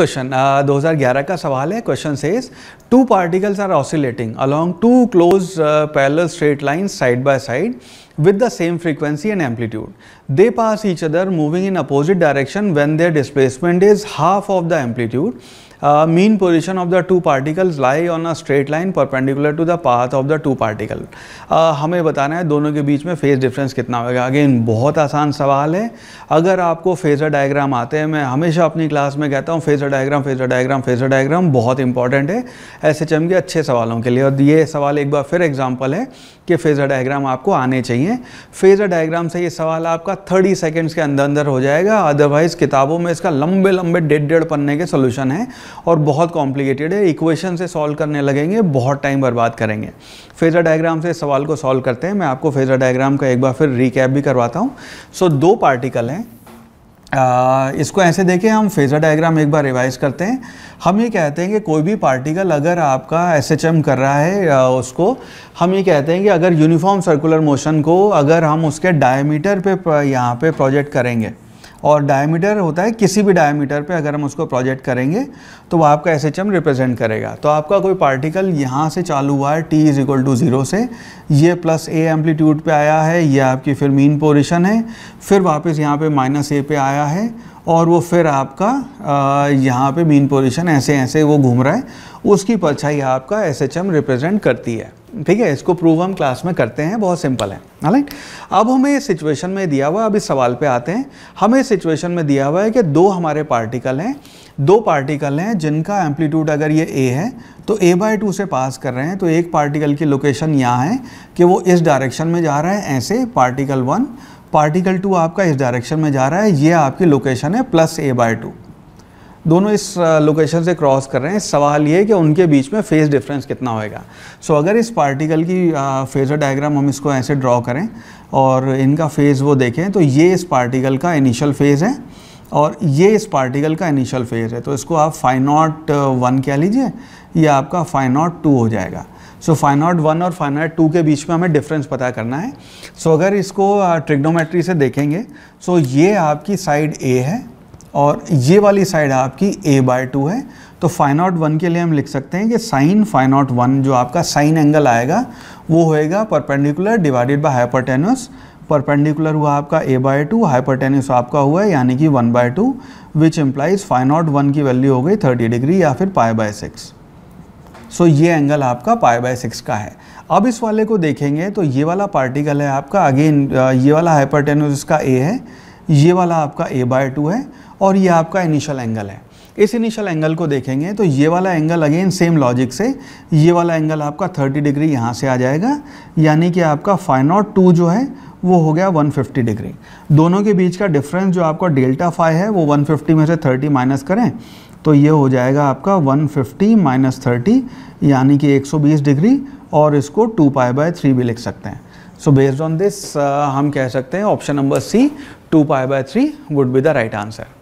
question uh, दो हजार ग्यारह का सवाल है question says two particles are oscillating along two close parallel straight line side by side with the same frequency and amplitude they pass each other moving in opposite direction when their displacement is half of the amplitude uh, mean position of the two particles lie on a straight line perpendicular to the path of the two particle uh, हमें बताना है दोनों के बीच में phase difference कितना होगा again बहुत आसान सवाल है अगर आपको फेजर डायग्राम आते हैं मैं हमेशा अपनी क्लास में कहता हूँ phasor diagram phasor diagram phasor diagram बहुत इंपॉर्टेंट है एस एच एम के अच्छे सवालों के लिए और ये सवाल एक बार फिर एग्जाम्पल है कि फेजर डायग्राम आपको आने चाहिए फेजर डायग्राम से ये सवाल आपका थर्टी सेकेंड्स के अंदर अंदर हो जाएगा अदरवाइज़ किताबों में इसका लंबे लंबे डेढ़ डेढ़ पन्ने के सोल्यूशन है और बहुत कॉम्प्लिकेटेड है इक्वेशन से सॉल्व करने लगेंगे बहुत टाइम बर्बाद करेंगे फेज़र डायग्राम से सवाल को सॉल्व करते हैं मैं आपको फेज़र डायग्राम का एक बार फिर रिकैप भी करवाता हूँ सो so, दो पार्टिकल हैं इसको ऐसे देखें हम फेज़र डायग्राम एक बार रिवाइज करते हैं हम ये कहते हैं कि कोई भी पार्टिकल अगर आपका एस एच एम कर रहा है उसको हम ये कहते हैं कि अगर यूनिफॉर्म सर्कुलर मोशन को अगर हम उसके डायमीटर पे यहाँ पे प्रोजेक्ट करेंगे और डायमीटर होता है किसी भी डायमीटर पे अगर हम उसको प्रोजेक्ट करेंगे तो वह आपका एस रिप्रेजेंट करेगा तो आपका कोई पार्टिकल यहाँ से चालू हुआ है T is equal to zero से ये प्लस ए एम्पलीट्यूड पे आया है ये आपकी फिर मीन पोजिशन है फिर वापस यहाँ पे माइनस ए पे आया है और वो फिर आपका यहाँ पे मीन पोजीशन ऐसे ऐसे वो घूम रहा है उसकी परछाई आपका एस एच एम रिप्रेजेंट करती है ठीक है इसको प्रूव हम क्लास में करते हैं बहुत सिंपल है राइट अब हमें सिचुएशन में दिया हुआ है अब इस सवाल पे आते हैं हमें सिचुएशन में दिया हुआ है कि दो हमारे पार्टिकल हैं दो पार्टिकल हैं जिनका एम्पलीट्यूड अगर ये ए है तो ए बाय टू से पास कर रहे हैं तो एक पार्टिकल की लोकेशन यहाँ है कि वो इस डायरेक्शन में जा रहा है ऐसे पार्टिकल वन पार्टिकल टू आपका इस डायरेक्शन में जा रहा है ये आपकी लोकेशन है प्लस ए बाय टू दोनों इस लोकेशन से क्रॉस कर रहे हैं सवाल ये है कि उनके बीच में फेज़ डिफरेंस कितना होएगा सो so, अगर इस पार्टिकल की फेज़र डायग्राम हम इसको ऐसे ड्रॉ करें और इनका फेज़ वो देखें तो ये इस पार्टिकल का इनिशियल फेज़ है और ये इस पार्टिकल का इनिशियल फेज है तो इसको आप फाइनॉट वन uh, कह लीजिए ये आपका फाइनॉट टू हो जाएगा सो फाइनॉट वन और फाइनॉट टू के बीच में हमें डिफरेंस पता करना है सो so, अगर इसको ट्रिग्नोमेट्री uh, से देखेंगे सो so ये आपकी साइड ए है और ये वाली साइड आपकी ए बाय टू है तो फाइनॉट वन के लिए हम लिख सकते हैं कि साइन फाइनॉट वन जो आपका साइन एंगल आएगा वो होएगा perpendicular divided by hypotenuse perpendicular हुआ आपका ए बाय टू हाइपरटेन्यूस आपका हुआ है यानी कि one by two which employees five not one की वैल्यू हो गई थर्टी डिग्री या फिर पाए बाय सिक्स सो ये एंगल आपका पाए बाय सिक्स का है अब इस वाले को देखेंगे तो ये वाला पार्टिकल है आपका अगेन ये वाला हाइपरटेन्यूस इसका ए है ये वाला आपका ए बाय टू है और ये आपका इनिशियल एंगल है इस इनिशियल एंगल को देखेंगे तो ये वाला एंगल अगेन सेम लॉजिक से ये वाला एंगल आपका 30 डिग्री यहाँ से आ जाएगा यानी कि आपका फाइनॉट टू जो है वो हो गया 150 डिग्री दोनों के बीच का डिफरेंस जो आपका डेल्टा फाइव है वो 150 में से 30 माइनस करें तो ये हो जाएगा आपका 150 फिफ्टी माइनस थर्टी यानी कि 120 डिग्री और इसको टू पाई बाय थ्री भी लिख सकते हैं सो बेस्ड ऑन दिस हम कह सकते हैं option number C two pi by three would be the right answer